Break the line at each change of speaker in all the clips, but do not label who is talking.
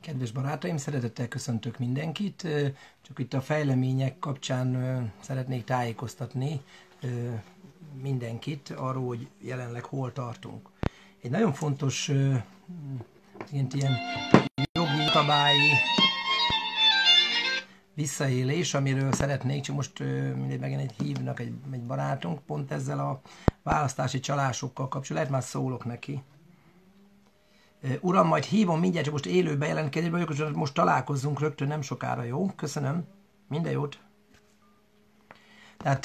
Kedves barátaim, szeretettel köszöntök mindenkit. Csak itt a fejlemények kapcsán szeretnék tájékoztatni mindenkit arról, hogy jelenleg hol tartunk. Egy nagyon fontos ilyen, ilyen jogi szabályi visszaélés, amiről szeretnék, csak most mindig megint egy hívnak egy, egy barátunk, pont ezzel a választási csalásokkal kapcsolatban, lehet már szólok neki. Uram, majd hívom mindjárt, csak most élő bejelentkezésben vagyok, és most találkozzunk rögtön nem sokára, jó? Köszönöm. Minden jót. Tehát,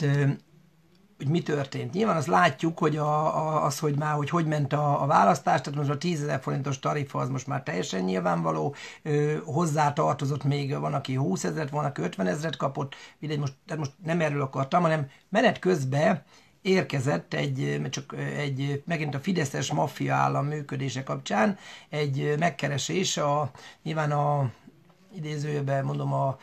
hogy mi történt. Nyilván azt látjuk, hogy a, a, az, hogy már, hogy hogy ment a, a választás, tehát most a 10 ezer forintos tarifa az most már teljesen nyilvánvaló, ö, hozzá tartozott még, van, aki 20 ezeret, van, aki 50 ezeret kapott, mindegy, most, tehát most nem erről akartam, hanem menet közben érkezett egy, csak egy, megint a Fideszes maffia állam működése kapcsán egy megkeresés, a, nyilván a idézőben mondom a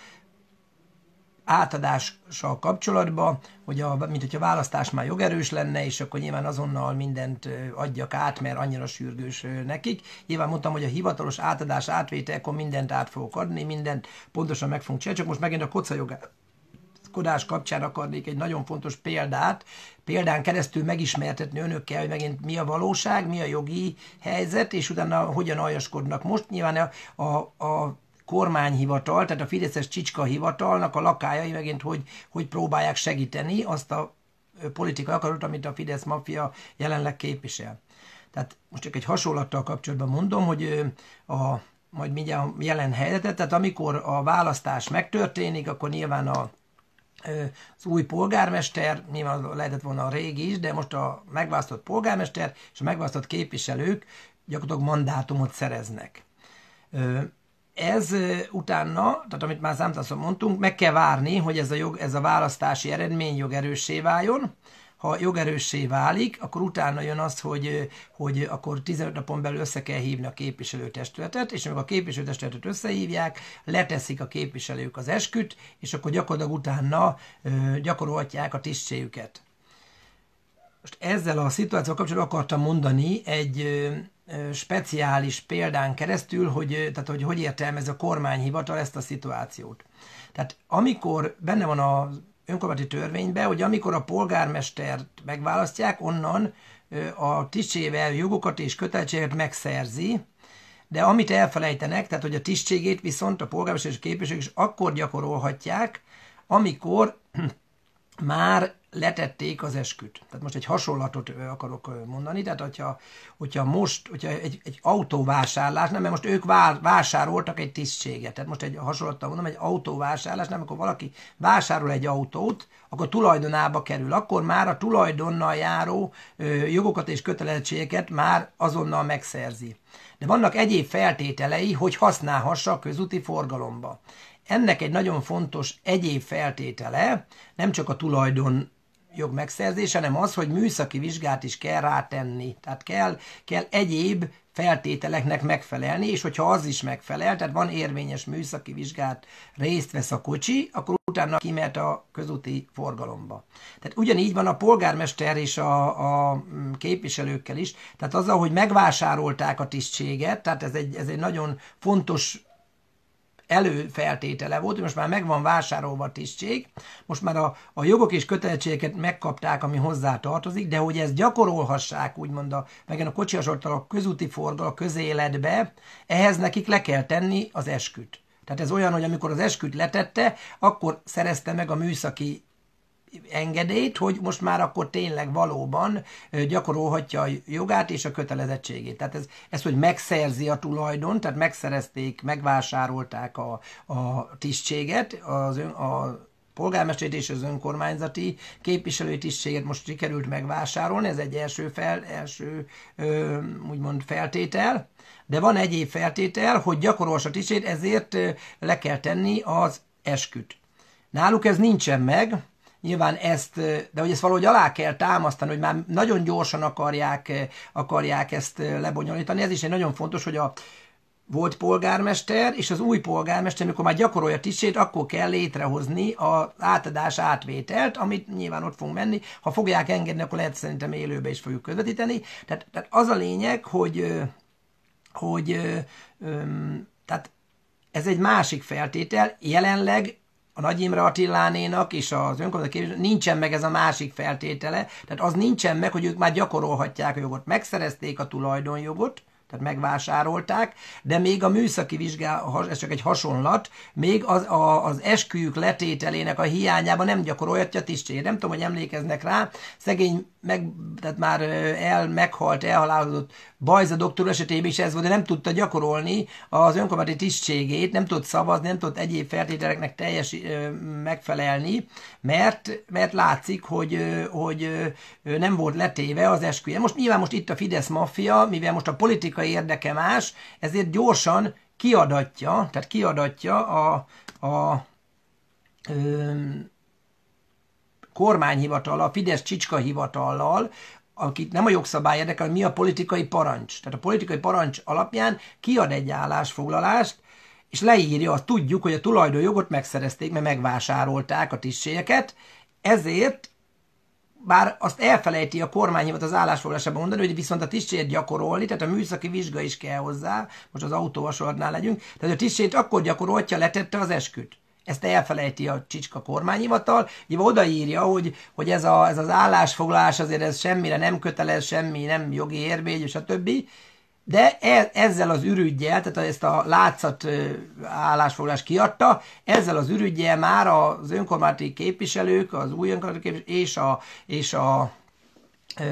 átadással kapcsolatban, hogy a, mint hogyha a választás már jogerős lenne, és akkor nyilván azonnal mindent adjak át, mert annyira sürgős nekik. Nyilván mondtam, hogy a hivatalos átadás akkor mindent át fogok adni, mindent pontosan meg fogunk csinálni, csak most megint a kocajogát kodás kapcsán akarnék egy nagyon fontos példát, példán keresztül megismertetni önökkel, hogy megint mi a valóság, mi a jogi helyzet, és utána hogyan aljaskodnak most. Nyilván a, a, a kormányhivatal, tehát a Fideszes Csicska hivatalnak a lakájai megint hogy, hogy próbálják segíteni azt a politikai akarat, amit a Fidesz maffia jelenleg képvisel. Tehát most csak egy hasonlattal kapcsolatban mondom, hogy a majd mindjárt jelen helyzetet, tehát amikor a választás megtörténik, akkor nyilván a az új polgármester, nyilván lehetett volna a régi is, de most a megválasztott polgármester és a megválasztott képviselők gyakorlatilag mandátumot szereznek. Ez utána, tehát amit már számtalanszor mondtunk, meg kell várni, hogy ez a, jog, ez a választási eredmény jogerőssé váljon, ha jogerőssé válik, akkor utána jön az, hogy, hogy akkor 15 napon belül össze kell hívni a képviselőtestületet, és amikor a képviselőtestületet összehívják, leteszik a képviselők az esküt, és akkor gyakorlatilag utána gyakorolhatják a tisztségüket. Most ezzel a szituációval kapcsolatban akartam mondani egy speciális példán keresztül, hogy, tehát hogy, hogy értelmez a kormányhivatal ezt a szituációt. Tehát amikor benne van a önkormányzati törvénybe, hogy amikor a polgármestert megválasztják, onnan a tisztségével jogokat és kötelezettséget megszerzi, de amit elfelejtenek, tehát hogy a tisztségét viszont a polgármester és képviselők is akkor gyakorolhatják, amikor már letették az esküt. Tehát most egy hasonlatot akarok mondani, tehát hogyha, hogyha most, hogyha egy, egy autóvásárlás, nem, mert most ők vár, vásároltak egy tisztséget, tehát most egy hasonlattal mondom, egy autóvásárlás, nem, akkor valaki vásárol egy autót, akkor tulajdonába kerül, akkor már a tulajdonnal járó jogokat és kötelezettségeket már azonnal megszerzi. De vannak egyéb feltételei, hogy használhassa a közúti forgalomba. Ennek egy nagyon fontos egyéb feltétele nem csak a tulajdon jog megszerzése, hanem az, hogy műszaki vizsgát is kell rátenni. Tehát kell, kell egyéb feltételeknek megfelelni, és hogyha az is megfelel, tehát van érvényes műszaki vizsgát, részt vesz a kocsi, akkor utána kimehet a közúti forgalomba. Tehát ugyanígy van a polgármester és a, a képviselőkkel is, tehát az, hogy megvásárolták a tisztséget, tehát ez egy, ez egy nagyon fontos előfeltétele volt, hogy most már megvan vásárolva a tisztség, most már a, a jogok és kötelezettségeket megkapták, ami hozzá tartozik, de hogy ezt gyakorolhassák, úgymond a, megen a kocsiasortal a közúti forgalom, a közéletbe, ehhez nekik le kell tenni az esküt. Tehát ez olyan, hogy amikor az esküt letette, akkor szerezte meg a műszaki engedélyt, hogy most már akkor tényleg valóban gyakorolhatja a jogát és a kötelezettségét. Tehát ez, ez hogy megszerzi a tulajdon, tehát megszerezték, megvásárolták a, a tisztséget, az ön, a polgármesterét és az önkormányzati képviselői tisztséget most sikerült megvásárolni, ez egy első, fel, első ö, úgymond feltétel, de van egyéb feltétel, hogy gyakorolsa a tisztséget, ezért le kell tenni az esküt. Náluk ez nincsen meg, Nyilván ezt, de hogy ezt valahogy alá kell támasztani, hogy már nagyon gyorsan akarják, akarják ezt lebonyolítani. Ez is egy nagyon fontos, hogy a volt polgármester, és az új polgármester, amikor már gyakorolja tisztét, akkor kell létrehozni az átadás átvételt, amit nyilván ott fogunk menni. Ha fogják engedni, akkor lehet szerintem élőbe is fogjuk közvetíteni. Tehát, tehát az a lényeg, hogy, hogy tehát ez egy másik feltétel. Jelenleg a Nagy Imre Attilánénak és az önkormányzat képviselő, nincsen meg ez a másik feltétele, tehát az nincsen meg, hogy ők már gyakorolhatják a jogot, megszerezték a tulajdonjogot, tehát megvásárolták, de még a műszaki vizsgálat, ez csak egy hasonlat, még az, a, az esküjük letételének a hiányában nem gyakorolhatja tisztségét. Nem tudom, hogy emlékeznek rá, szegény meg, tehát már el, meghalt, elhalálozott Bajza doktor esetében is ez volt, de nem tudta gyakorolni az önkormányzati tisztségét, nem tudott szavazni, nem tudott egyéb feltételeknek teljes megfelelni, mert, mert látszik, hogy, hogy nem volt letéve az esküje. Most nyilván most itt a Fidesz maffia, mivel most a politikai érdeke más, ezért gyorsan kiadatja, tehát kiadatja a, a kormányhivatallal, a Fidesz csicska hivatallal, akit nem a jogszabály érdekel, mi a politikai parancs. Tehát a politikai parancs alapján kiad egy állásfoglalást, és leírja, azt tudjuk, hogy a tulajdonjogot megszerezték, mert megvásárolták a tisztségeket, ezért bár azt elfelejti a kormányhivat az állásfoglalásában mondani, hogy viszont a tisztséget gyakorolni, tehát a műszaki vizsga is kell hozzá, most az autóvasolatnál legyünk, tehát a tisztséget akkor gyakorolja, letette az esküt. Ezt elfelejti a csicska kormányhivatal, így odaírja, hogy, hogy ez, a, ez az állásfoglalás azért ez semmire nem kötelez, semmi nem jogi érvény, többi, De e, ezzel az ürügyjel, tehát ezt a látszat állásfoglalás kiadta, ezzel az ürügyjel már az önkormányzati képviselők, az új önkormányzati képviselők és a, és a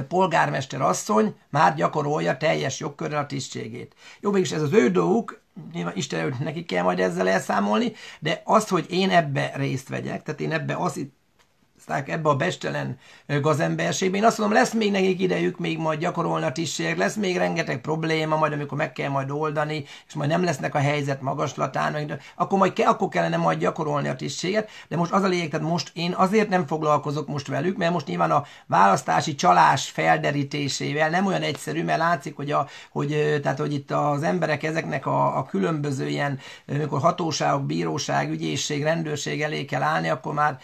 polgármester asszony már gyakorolja teljes jogkörrel a tisztségét. Jó, mégis ez az ő dolguk, nyilván Isten neki kell majd ezzel elszámolni, de azt, hogy én ebbe részt vegyek, tehát én ebbe azt hozták ebbe a bestelen gazemberségbe. Én azt mondom, lesz még nekik idejük még majd gyakorolni is tisztség, lesz még rengeteg probléma, majd amikor meg kell majd oldani, és majd nem lesznek a helyzet magaslatán, meg, akkor majd ke, akkor kellene majd gyakorolni a tisztséget, de most az a lényeg, tehát most én azért nem foglalkozok most velük, mert most nyilván a választási csalás felderítésével nem olyan egyszerű, mert látszik, hogy, a, hogy, tehát, hogy itt az emberek ezeknek a, a különböző ilyen, amikor hatóságok, bíróság, ügyészség, rendőrség elé kell állni, akkor már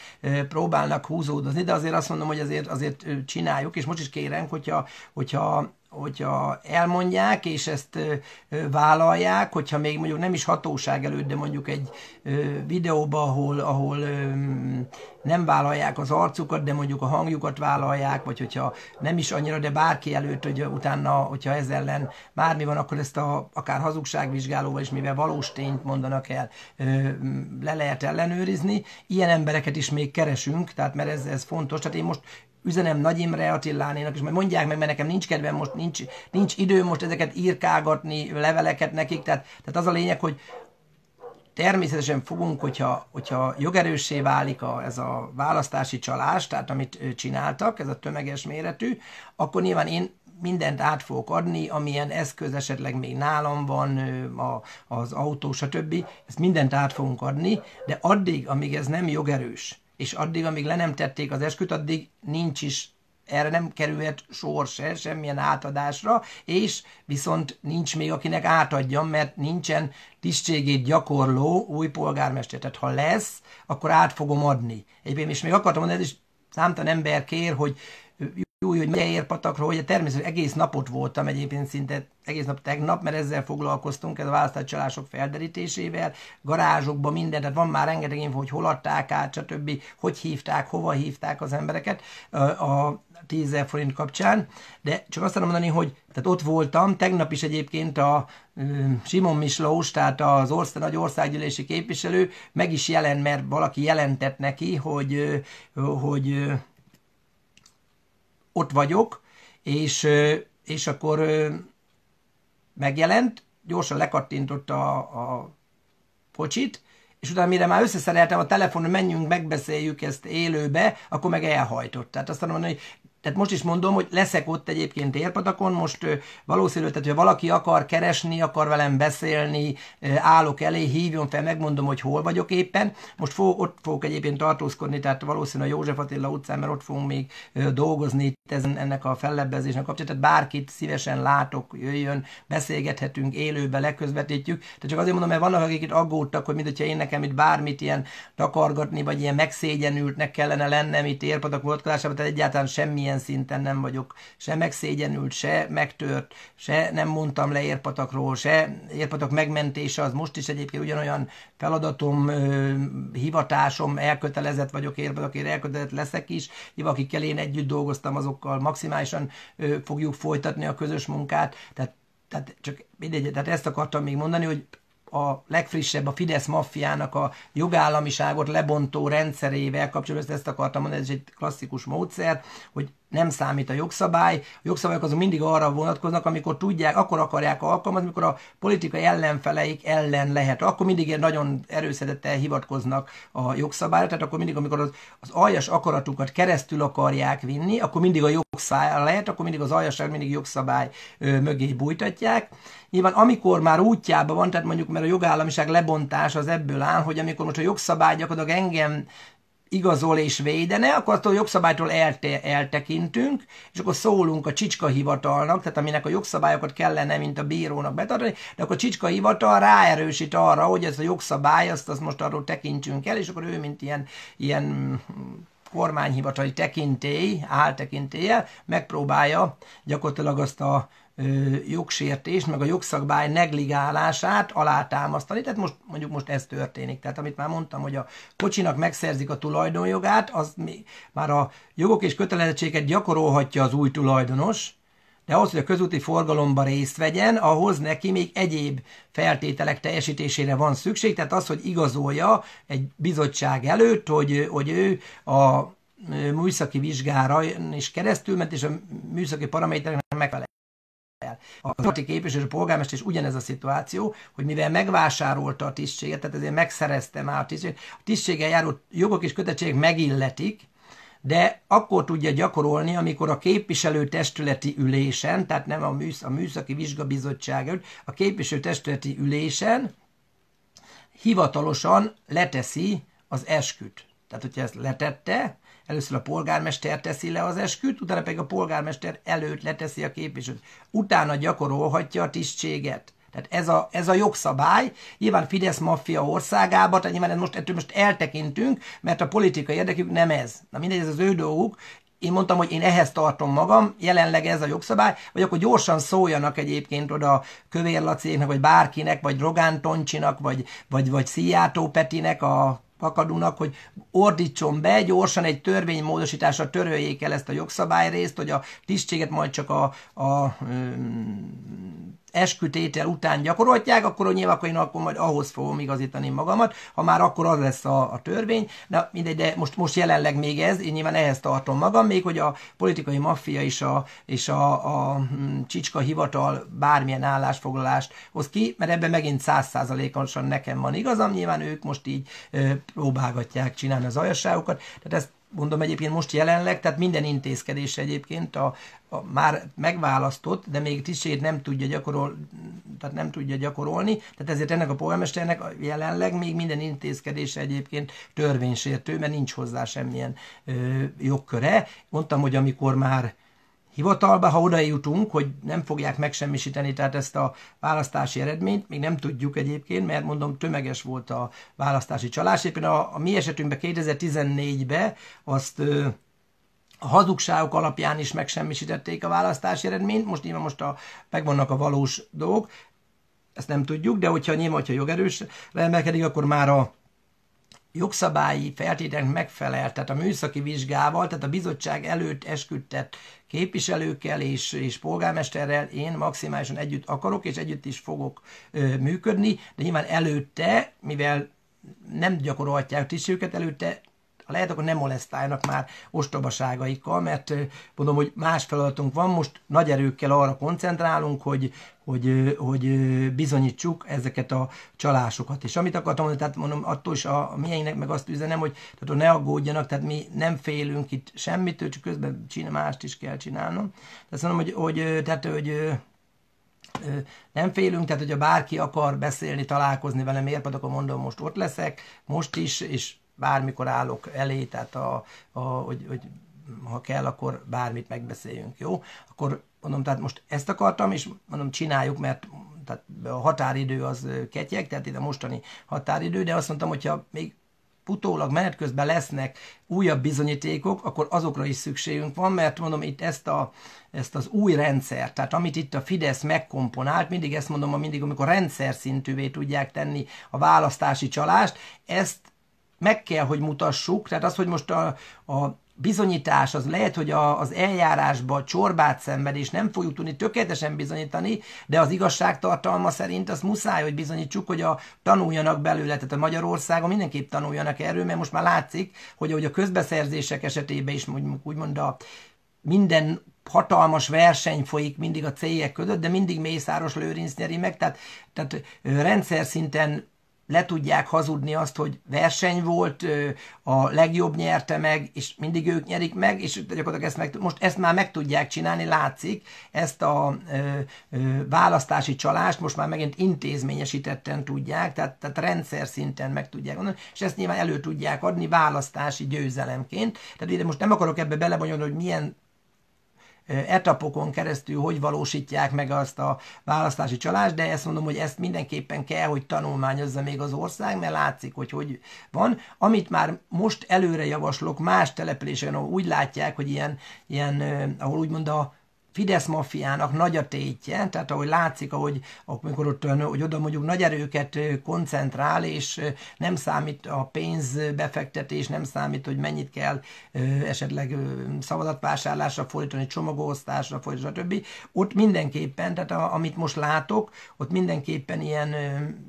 próbálnak húzódni, de azért azt mondom, hogy azért, azért csináljuk, és most is kérem, hogyha, hogyha hogyha elmondják, és ezt vállalják, hogyha még mondjuk nem is hatóság előtt, de mondjuk egy videóba, ahol, ahol nem vállalják az arcukat, de mondjuk a hangjukat vállalják, vagy hogyha nem is annyira, de bárki előtt, hogy utána, hogyha ez ellen bármi van, akkor ezt a, akár hazugságvizsgálóval is, mivel valós tényt mondanak el, le lehet ellenőrizni. Ilyen embereket is még keresünk, tehát mert ez, ez fontos. Tehát én most üzenem Nagy Imre Attilánénak, és majd mondják meg, mert nekem nincs kedvem most, nincs, nincs idő most ezeket írkálgatni, leveleket nekik, tehát, tehát az a lényeg, hogy természetesen fogunk, hogyha, hogyha jogerőssé válik a, ez a választási csalás, tehát amit csináltak, ez a tömeges méretű, akkor nyilván én mindent át fogok adni, amilyen eszköz esetleg még nálam van, a, az autó, stb. Ezt mindent át fogunk adni, de addig, amíg ez nem jogerős, és addig, amíg le nem tették az esküt, addig nincs is erre nem kerülhet sor se, semmilyen átadásra, és viszont nincs még akinek átadjam, mert nincsen tisztségét gyakorló új polgármester. Tehát ha lesz, akkor át fogom adni. Egyébként is még akartam mondani, ez is számtalan ember kér, hogy jó, hogy Meyer érpatakról, hogy természetesen egész napot voltam egyébként szinte egész nap tegnap, mert ezzel foglalkoztunk, ez a választácsalások felderítésével, garázsokban minden, tehát van már rengeteg info, hogy hol adták át, stb., hogy hívták, hova hívták az embereket a 10 forint kapcsán, de csak azt tudom mondani, hogy tehát ott voltam, tegnap is egyébként a Simon Mislós, tehát az ország, nagy országgyűlési képviselő meg is jelent, mert valaki jelentett neki, hogy, hogy ott vagyok, és, és akkor megjelent, gyorsan lekattintott a, a pocsit, és utána mire már összeszereltem a telefonon, menjünk, megbeszéljük ezt élőbe, akkor meg elhajtott. Tehát azt mondom, hogy tehát most is mondom, hogy leszek ott egyébként érpatakon, most valószínű, tehát ha valaki akar keresni, akar velem beszélni, állok elé, hívjon fel, megmondom, hogy hol vagyok éppen. Most fog, ott fogok egyébként tartózkodni, tehát valószínűleg a József Attila utcán, mert ott fogunk még dolgozni itt ezen, ennek a fellebbezésnek kapcsán. Tehát bárkit szívesen látok, jöjjön, beszélgethetünk, élőbe leközvetítjük. Tehát csak azért mondom, mert vannak, akik itt aggódtak, hogy mintha én nekem itt bármit ilyen takargatni, vagy ilyen megszégyenültnek kellene lennem itt érpatak vonatkozásában, tehát egyáltalán semmilyen semmilyen szinten nem vagyok se megszégyenült, se megtört, se nem mondtam le Érpatakról, se Érpatak megmentése, az most is egyébként ugyanolyan feladatom, hivatásom, elkötelezett vagyok Érpatakért, elkötelezett leszek is, akikkel én együtt dolgoztam, azokkal maximálisan fogjuk folytatni a közös munkát, tehát tehát csak mindegy, tehát ezt akartam még mondani, hogy a legfrissebb, a Fidesz maffiának a jogállamiságot lebontó rendszerével kapcsolatban, ezt akartam mondani, ez egy klasszikus módszer, hogy nem számít a jogszabály. A jogszabályok azok mindig arra vonatkoznak, amikor tudják, akkor akarják alkalmazni, amikor a politikai ellenfeleik ellen lehet. Akkor mindig ilyen nagyon erőszedettel hivatkoznak a jogszabályra, tehát akkor mindig, amikor az, az aljas akaratukat keresztül akarják vinni, akkor mindig a jogszabály lehet, akkor mindig az aljaság mindig jogszabály ö, mögé bújtatják. Nyilván amikor már útjában van, tehát mondjuk, mert a jogállamiság lebontása az ebből áll, hogy amikor most a jogszabály gyakorlatilag engem igazol és védene, akkor attól a jogszabálytól elte, eltekintünk, és akkor szólunk a csicska hivatalnak, tehát aminek a jogszabályokat kellene, mint a bírónak betartani, de akkor a csicska hivatal ráerősít arra, hogy ez a jogszabály, azt, azt most arról tekintsünk el, és akkor ő, mint ilyen, ilyen kormányhivatali tekintély, áltekintélye megpróbálja gyakorlatilag azt a jogsértést, meg a jogszabály negligálását alátámasztani. Tehát most mondjuk most ez történik. Tehát amit már mondtam, hogy a kocsinak megszerzik a tulajdonjogát, az még, már a jogok és kötelezettséget gyakorolhatja az új tulajdonos, de ahhoz, hogy a közúti forgalomba részt vegyen, ahhoz neki még egyéb feltételek teljesítésére van szükség, tehát az, hogy igazolja egy bizottság előtt, hogy, hogy ő a műszaki vizsgára is keresztül ment, és a műszaki paramétereknek megfelel. A tarti képviselő és a polgármester is ugyanez a szituáció, hogy mivel megvásárolta a tisztséget, tehát ezért megszerezte már a tisztséget, a tisztséggel járó jogok és kötettségek megilletik, de akkor tudja gyakorolni, amikor a testületi ülésen, tehát nem a, műsz, a műszaki vizsgabizottság előtt, a testületi ülésen hivatalosan leteszi az esküt. Tehát, hogyha ezt letette, először a polgármester teszi le az esküt, utána pedig a polgármester előtt leteszi a képviselőt. Utána gyakorolhatja a tisztséget. Tehát ez a, ez a jogszabály, nyilván Fidesz maffia országában, tehát nyilván ez most, ettől most eltekintünk, mert a politikai érdekük nem ez. Na mindegy, ez az ő dolguk, én mondtam, hogy én ehhez tartom magam, jelenleg ez a jogszabály, vagy akkor gyorsan szóljanak egyébként oda Kövér Laciéknak, vagy bárkinek, vagy Rogán Toncsinak, vagy, vagy, vagy Szijjátó Petinek, a akadónak, hogy ordítson be gyorsan egy törvénymódosításra töröljék el ezt a jogszabályrészt, hogy a tisztséget majd csak a, a, a eskütétel után gyakorolják, akkor hogy nyilván akkor én akkor majd ahhoz fogom igazítani magamat, ha már akkor az lesz a, a törvény. Na mindegy, de most, most jelenleg még ez, én nyilván ehhez tartom magam, még hogy a politikai maffia és a, és a, a hm, csicska hivatal bármilyen állásfoglalást hoz ki, mert ebben megint százszázalékosan nekem van igazam, nyilván ők most így próbálgatják csinálni az ajasságokat, tehát ezt mondom egyébként most jelenleg, tehát minden intézkedés egyébként a, a már megválasztott, de még tisztét nem tudja, gyakorol, tehát nem tudja gyakorolni, tehát ezért ennek a polgármesternek jelenleg még minden intézkedés egyébként törvénysértő, mert nincs hozzá semmilyen ö, jogköre. Mondtam, hogy amikor már hivatalba, ha oda jutunk, hogy nem fogják megsemmisíteni tehát ezt a választási eredményt, még nem tudjuk egyébként, mert mondom, tömeges volt a választási csalás. Éppen a, a mi esetünkben 2014-ben azt ö, a hazugságok alapján is megsemmisítették a választási eredményt, most nyilván most a, megvannak a valós dolgok, ezt nem tudjuk, de hogyha nyilván, hogyha jogerős leemelkedik, akkor már a jogszabályi feltételnek megfelel, tehát a műszaki vizsgával, tehát a bizottság előtt esküdtett képviselőkkel és, és polgármesterrel én maximálisan együtt akarok, és együtt is fogok ö, működni, de nyilván előtte, mivel nem gyakorolhatják tisztőket előtte ha lehet, akkor nem molesztáljanak már ostobaságaikkal, mert mondom, hogy más feladatunk van, most nagy erőkkel arra koncentrálunk, hogy, hogy, hogy bizonyítsuk ezeket a csalásokat. És amit akartam mondani, tehát mondom, attól is a, a mieinknek meg azt üzenem, hogy tehát ne aggódjanak, tehát mi nem félünk itt semmitől, csak közben csinál, mást is kell csinálnom. Tehát mondom, hogy, hogy, tehát, hogy nem félünk, tehát hogyha bárki akar beszélni, találkozni velem, érted, akkor mondom, most ott leszek, most is, és bármikor állok elé, tehát a, a, hogy, hogy ha kell, akkor bármit megbeszéljünk, jó? Akkor mondom, tehát most ezt akartam, és mondom, csináljuk, mert tehát a határidő az ketyeg, tehát itt a mostani határidő, de azt mondtam, hogyha még utólag menet közben lesznek újabb bizonyítékok, akkor azokra is szükségünk van, mert mondom itt ezt, a, ezt az új rendszer, tehát amit itt a Fidesz megkomponált, mindig ezt mondom, mindig amikor rendszer szintűvé tudják tenni a választási csalást, ezt meg kell, hogy mutassuk, tehát az, hogy most a, a bizonyítás, az lehet, hogy a, az eljárásba csorbát szenved, és nem fogjuk tudni tökéletesen bizonyítani, de az igazság tartalma szerint az muszáj, hogy bizonyítsuk, hogy a tanuljanak belőle, tehát a Magyarországon mindenképp tanuljanak erről, mert most már látszik, hogy ahogy a közbeszerzések esetében is, úgymond a minden hatalmas verseny folyik mindig a cégek között, de mindig Mészáros Lőrinc nyeri meg, tehát, tehát rendszer szinten le tudják hazudni azt, hogy verseny volt, a legjobb nyerte meg, és mindig ők nyerik meg, és gyakorlatilag ezt meg, most ezt már meg tudják csinálni, látszik, ezt a választási csalást most már megint intézményesítetten tudják, tehát, tehát rendszer szinten meg tudják mondani, és ezt nyilván elő tudják adni választási győzelemként. Tehát ide most nem akarok ebbe belebonyolni, hogy milyen etapokon keresztül hogy valósítják meg azt a választási csalást, de ezt mondom, hogy ezt mindenképpen kell, hogy tanulmányozza még az ország, mert látszik, hogy hogy van. Amit már most előre javaslok, más településen, ahol úgy látják, hogy ilyen, ilyen ahol úgymond a Fidesz maffiának nagy a tétje, tehát ahogy látszik, ahogy, amikor ott, hogy oda mondjuk nagy erőket koncentrál, és nem számít a pénzbefektetés, nem számít, hogy mennyit kell esetleg szavazatvásárlásra fordítani, csomagosztásra fordítani, stb. Ott mindenképpen, tehát a, amit most látok, ott mindenképpen ilyen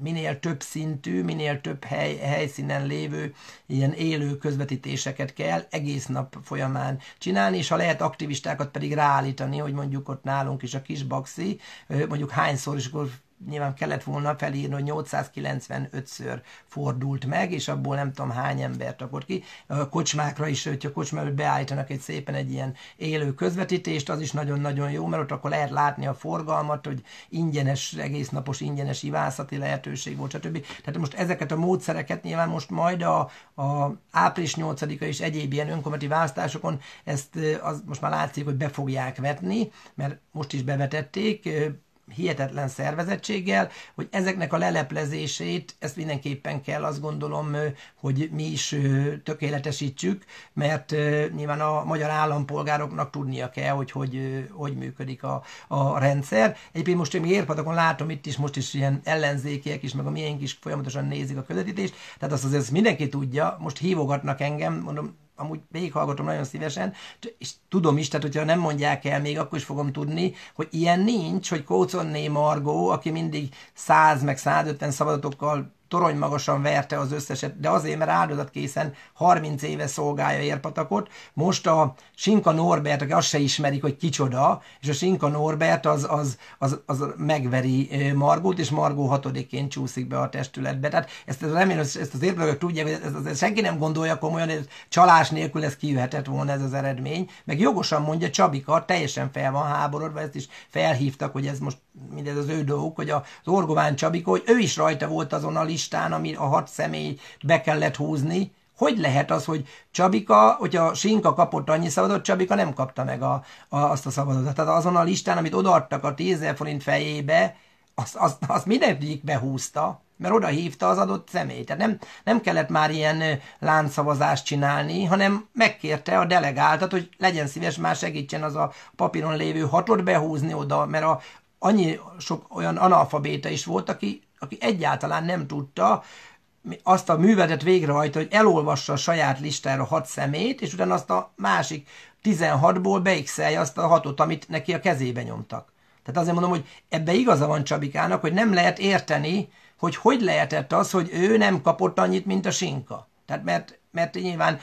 minél több szintű, minél több hely, helyszínen lévő ilyen élő közvetítéseket kell egész nap folyamán csinálni, és ha lehet aktivistákat pedig ráállítani, hogy hogy mondjuk ott nálunk is a kis baxi, mondjuk hányszor, is akkor nyilván kellett volna felírni, hogy 895-ször fordult meg, és abból nem tudom hány embert rakott ki. A kocsmákra is, hogyha kocsma beállítanak egy szépen egy ilyen élő közvetítést, az is nagyon-nagyon jó, mert ott akkor lehet látni a forgalmat, hogy ingyenes, egésznapos ingyenes ivászati lehetőség volt, stb. Tehát most ezeket a módszereket nyilván most majd a, a április 8-a és egyéb ilyen önkormányzati választásokon ezt eh, az most már látszik, hogy be fogják vetni, mert most is bevetették, eh, hihetetlen szervezettséggel, hogy ezeknek a leleplezését, ezt mindenképpen kell, azt gondolom, hogy mi is tökéletesítsük, mert nyilván a magyar állampolgároknak tudnia kell, hogy hogy, hogy működik a, a rendszer. Egyébként most még érpadakon látom itt is, most is ilyen ellenzékiek is, meg a miénk is folyamatosan nézik a közvetítést, tehát azt azért mindenki tudja, most hívogatnak engem, mondom, amúgy végighallgatom nagyon szívesen, és tudom is, tehát hogyha nem mondják el még, akkor is fogom tudni, hogy ilyen nincs, hogy Kócon Margó, aki mindig 100 meg 150 szabadatokkal torony magasan verte az összeset, de azért, mert áldozatkészen 30 éve szolgálja Érpatakot. Most a Sinka Norbert, aki azt se ismerik, hogy kicsoda, és a Sinka Norbert az, az, az, az megveri Margót, és Margó hatodiként csúszik be a testületbe. Tehát ezt remélem, ezt az érvelők tudják, hogy ezt, ezt, senki nem gondolja komolyan, hogy csalás nélkül ez kijöhetett volna ez az eredmény. Meg jogosan mondja Csabika, teljesen fel van háborodva, ezt is felhívtak, hogy ez most mindez az ő dolguk, hogy az Orgován Csabika, hogy ő is rajta volt azon a listán, ami a hat személy be kellett húzni, hogy lehet az, hogy Csabika, hogyha Sinka kapott annyi szabadot, Csabika nem kapta meg a, a, azt a szabadot. Tehát azon a listán, amit odaadtak a 10 forint fejébe, azt, az az mindegyik behúzta, mert oda hívta az adott személy. Tehát nem, nem kellett már ilyen láncszavazást csinálni, hanem megkérte a delegáltat, hogy legyen szíves, már segítsen az a papíron lévő hatot behúzni oda, mert a, annyi sok olyan analfabéta is volt, aki aki egyáltalán nem tudta azt a művetet végrehajtani, hogy elolvassa a saját listára hat szemét, és utána azt a másik 16-ból beixelje azt a hatot, amit neki a kezébe nyomtak. Tehát azért mondom, hogy ebbe igaza van Csabikának, hogy nem lehet érteni, hogy hogy lehetett az, hogy ő nem kapott annyit, mint a sinka. Tehát mert, mert nyilván,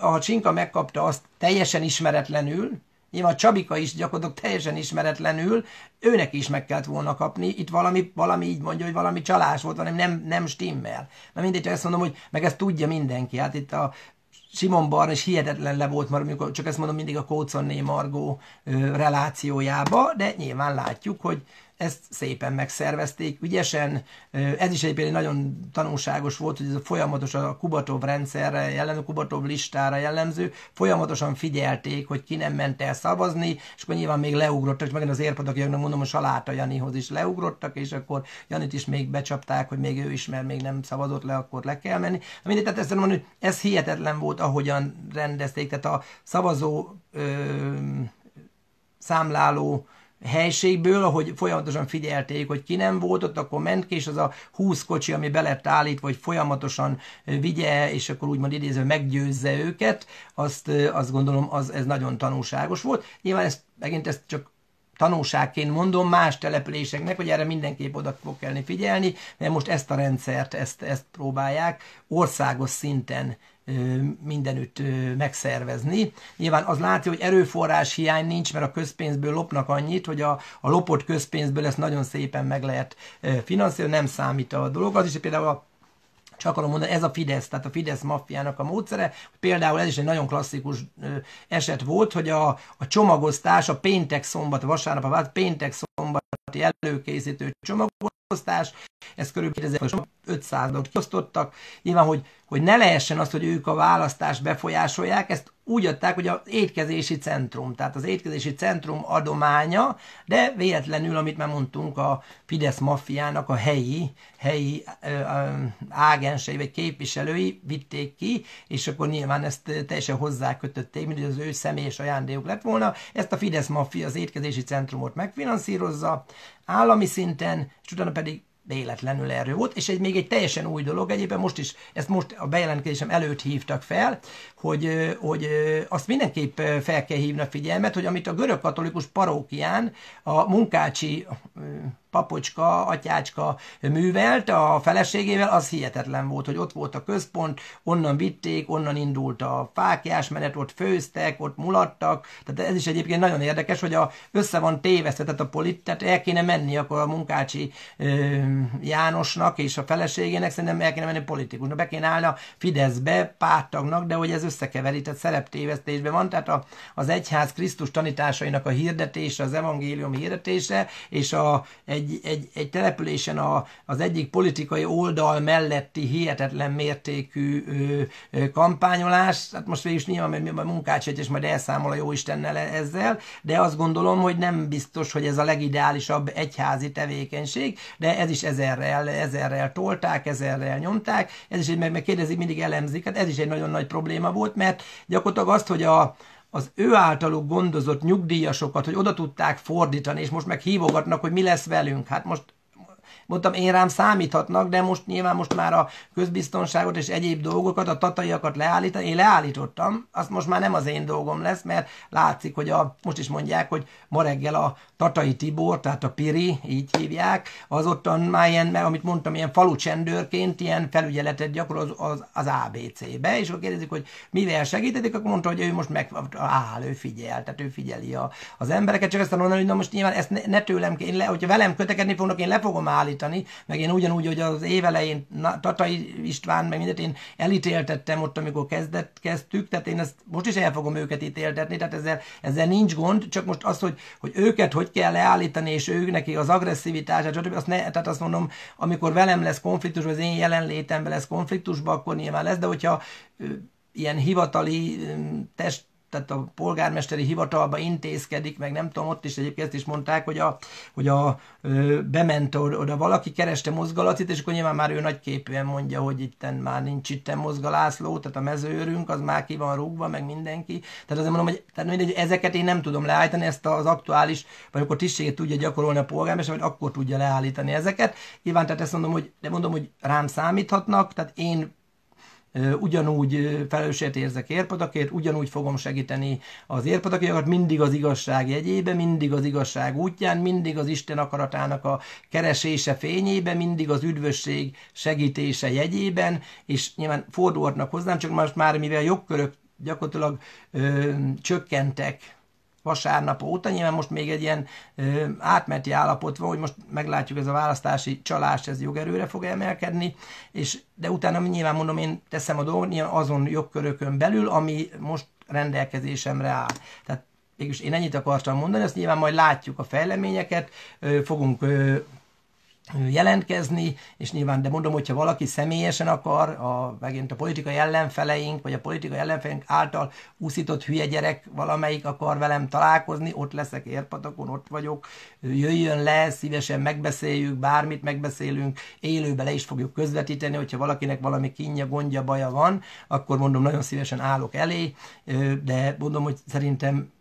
ha a sinka megkapta azt teljesen ismeretlenül, Nyilván Csabika is gyakorlatilag teljesen ismeretlenül, őnek is meg kellett volna kapni, itt valami, valami így mondja, hogy valami csalás volt, hanem nem, nem stimmel. Na mindegy, csak ezt mondom, hogy meg ezt tudja mindenki, hát itt a Simon Barn is hihetetlen le volt már, amikor, csak ezt mondom mindig a Kóconné Margó relációjába, de nyilván látjuk, hogy ezt szépen megszervezték, ügyesen. Ez is egyébként nagyon tanulságos volt, hogy ez a folyamatos a Kubatov rendszerre jellemző, Kubatov listára jellemző, folyamatosan figyelték, hogy ki nem ment el szavazni, és akkor nyilván még leugrottak, és megint az érpadakiaknak mondom, a Saláta Janihoz is leugrottak, és akkor Janit is még becsapták, hogy még ő is, mert még nem szavazott le, akkor le kell menni. Mindegy, tehát ezt mondom, hogy ez hihetetlen volt, ahogyan rendezték, tehát a szavazó ö, számláló helységből, ahogy folyamatosan figyelték, hogy ki nem volt ott, akkor ment ki, és az a húsz kocsi, ami be lett állítva, hogy folyamatosan vigye, és akkor úgymond idézve meggyőzze őket, azt, azt gondolom, az, ez nagyon tanulságos volt. Nyilván ezt, megint ezt csak tanulságként mondom más településeknek, hogy erre mindenképp oda fog kellni figyelni, mert most ezt a rendszert, ezt, ezt próbálják országos szinten mindenütt megszervezni. Nyilván az látja, hogy erőforrás hiány nincs, mert a közpénzből lopnak annyit, hogy a, a lopott közpénzből ezt nagyon szépen meg lehet finanszírozni, nem számít a dolog. Az is például a csak akarom mondani, ez a Fidesz, tehát a Fidesz maffiának a módszere. Például ez is egy nagyon klasszikus eset volt, hogy a, a csomagosztás, a péntek szombat, vasárnap a vált péntek szombati előkészítő csomagosztás, ez körülbelül 2500 ban kiosztottak. Nyilván, hogy, hogy ne lehessen azt, hogy ők a választást befolyásolják, ezt úgy adták, hogy az étkezési centrum, tehát az étkezési centrum adománya, de véletlenül, amit már mondtunk, a Fidesz maffiának a helyi, helyi ö, ö, ágensei vagy képviselői vitték ki, és akkor nyilván ezt teljesen hozzákötötték, mint hogy az ő személyes ajándékuk lett volna. Ezt a Fidesz maffia az étkezési centrumot megfinanszírozza állami szinten, és utána pedig véletlenül erről volt, és egy, még egy teljesen új dolog, egyébként most is, ezt most a bejelentkezésem előtt hívtak fel, hogy, hogy azt mindenképp fel kell hívni a figyelmet, hogy amit a görög katolikus parókián a munkácsi papocska, atyácska művelt a feleségével, az hihetetlen volt, hogy ott volt a központ, onnan vitték, onnan indult a fákjás menet, ott főztek, ott mulattak, tehát ez is egyébként nagyon érdekes, hogy a, össze van tévesztetett tehát a polit, tehát el kéne menni akkor a munkácsi ö, Jánosnak és a feleségének, szerintem el kéne menni politikusnak, be kéne állni a Fideszbe, pártagnak, de hogy ez össze összekeveri, tehát szereptévesztésben van, tehát a, az egyház Krisztus tanításainak a hirdetése, az evangélium hirdetése, és a, egy, egy, egy településen a, az egyik politikai oldal melletti hihetetlen mértékű ö, ö, kampányolás, hát most végül is nyilván, mert mi a munkács és majd elszámol a Jóistennel ezzel, de azt gondolom, hogy nem biztos, hogy ez a legideálisabb egyházi tevékenység, de ez is ezerrel, ezerrel tolták, ezerrel nyomták, ez is egy, meg, meg kérdezik, mindig elemzik, hát ez is egy nagyon nagy probléma volt, mert gyakorlatilag azt, hogy a, az ő általuk gondozott nyugdíjasokat, hogy oda tudták fordítani, és most meg hívogatnak, hogy mi lesz velünk. Hát most mondtam, én rám számíthatnak, de most nyilván most már a közbiztonságot és egyéb dolgokat, a tataiakat leállítani, én leállítottam, azt most már nem az én dolgom lesz, mert látszik, hogy a, most is mondják, hogy ma reggel a Tatai Tibor, tehát a Piri, így hívják, az ottan már ilyen, mert amit mondtam, ilyen csendőrként ilyen felügyeletet gyakorol az, az, az ABC-be, és akkor kérdezik, hogy mivel segítetik, akkor mondta, hogy ő most meg áll, ő figyel, tehát ő figyeli a, az embereket, csak ezt mondani, hogy na most nyilván ezt ne, ne tőlem, én hogyha velem kötekedni fognak, én le fogom állítani, állítani, meg én ugyanúgy, hogy az évelején Tatai István, meg mindent én elítéltettem ott, amikor kezdett, kezdtük, tehát én ezt most is el fogom őket ítéltetni, tehát ezzel, ezzel nincs gond, csak most az, hogy, hogy őket hogy kell leállítani, és ők neki az agresszivitását, stb. Azt ne, tehát azt mondom, amikor velem lesz konfliktus, vagy az én jelenlétemben lesz konfliktusban, akkor nyilván lesz, de hogyha ilyen hivatali test tehát a polgármesteri hivatalba intézkedik, meg nem tudom, ott is egyébként is mondták, hogy a, hogy a ö, bement oda valaki, kereste mozgalatit, és akkor nyilván már ő nagyképűen mondja, hogy itten már nincs itten mozgalászló, tehát a mezőrünk, az már ki van rúgva, meg mindenki. Tehát azért mondom, hogy tehát mindegy, ezeket én nem tudom leállítani, ezt az aktuális, vagy akkor tisztséget tudja gyakorolni a polgármester, vagy akkor tudja leállítani ezeket. Nyilván, tehát ezt mondom, hogy, de mondom, hogy rám számíthatnak, tehát én ugyanúgy felelősséget érzek érpadakért, ugyanúgy fogom segíteni az érpadakért. mindig az igazság jegyébe, mindig az igazság útján, mindig az Isten akaratának a keresése fényébe, mindig az üdvösség segítése jegyében, és nyilván fordulhatnak hozzám, csak most már mivel jogkörök gyakorlatilag ö, csökkentek vasárnap óta. Nyilván most még egy ilyen ö, átmeti állapot van, hogy most meglátjuk, ez a választási csalás, ez jogerőre fog emelkedni, és de utána nyilván mondom, én teszem a dolgot, nyilván azon jogkörökön belül, ami most rendelkezésemre áll. Tehát mégis én ennyit akartam mondani, azt nyilván majd látjuk a fejleményeket, fogunk jelentkezni, és nyilván, de mondom, hogyha valaki személyesen akar, a, megint a politikai ellenfeleink, vagy a politikai ellenfeleink által úszított hülye gyerek valamelyik akar velem találkozni, ott leszek érpatakon, ott vagyok, jöjjön le, szívesen megbeszéljük, bármit megbeszélünk, élőbe le is fogjuk közvetíteni, hogyha valakinek valami kínja, gondja, baja van, akkor mondom, nagyon szívesen állok elé, de mondom, hogy szerintem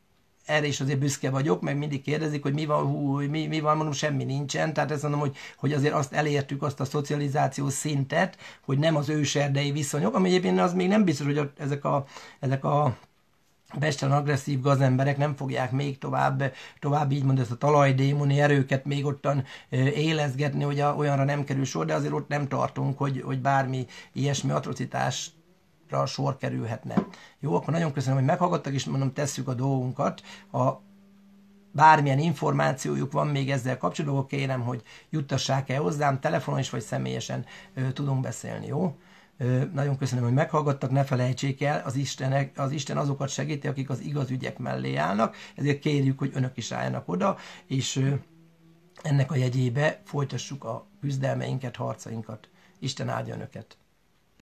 erre is azért büszke vagyok, meg mindig kérdezik, hogy mi van, hú, mi, mi van, mondom, semmi nincsen. Tehát ezt mondom, hogy, hogy azért azt elértük azt a szocializáció szintet, hogy nem az őserdei viszonyok, ami egyébként az még nem biztos, hogy a, ezek a, ezek a bestelen agresszív gazemberek nem fogják még tovább, tovább így mond ezt a talajdémoni erőket még ottan élezgetni, hogy a, olyanra nem kerül sor, de azért ott nem tartunk, hogy, hogy bármi ilyesmi atrocitást konfliktusra sor kerülhetne. Jó, akkor nagyon köszönöm, hogy meghallgattak, és mondom, tesszük a dolgunkat. Ha bármilyen információjuk van még ezzel kapcsolatban, kérem, hogy juttassák el hozzám, telefonon is, vagy személyesen ö, tudunk beszélni, jó? Ö, nagyon köszönöm, hogy meghallgattak, ne felejtsék el, az, Istenek, az Isten azokat segíti, akik az igaz ügyek mellé állnak, ezért kérjük, hogy önök is álljanak oda, és ö, ennek a jegyébe folytassuk a küzdelmeinket, harcainkat. Isten áldja önöket!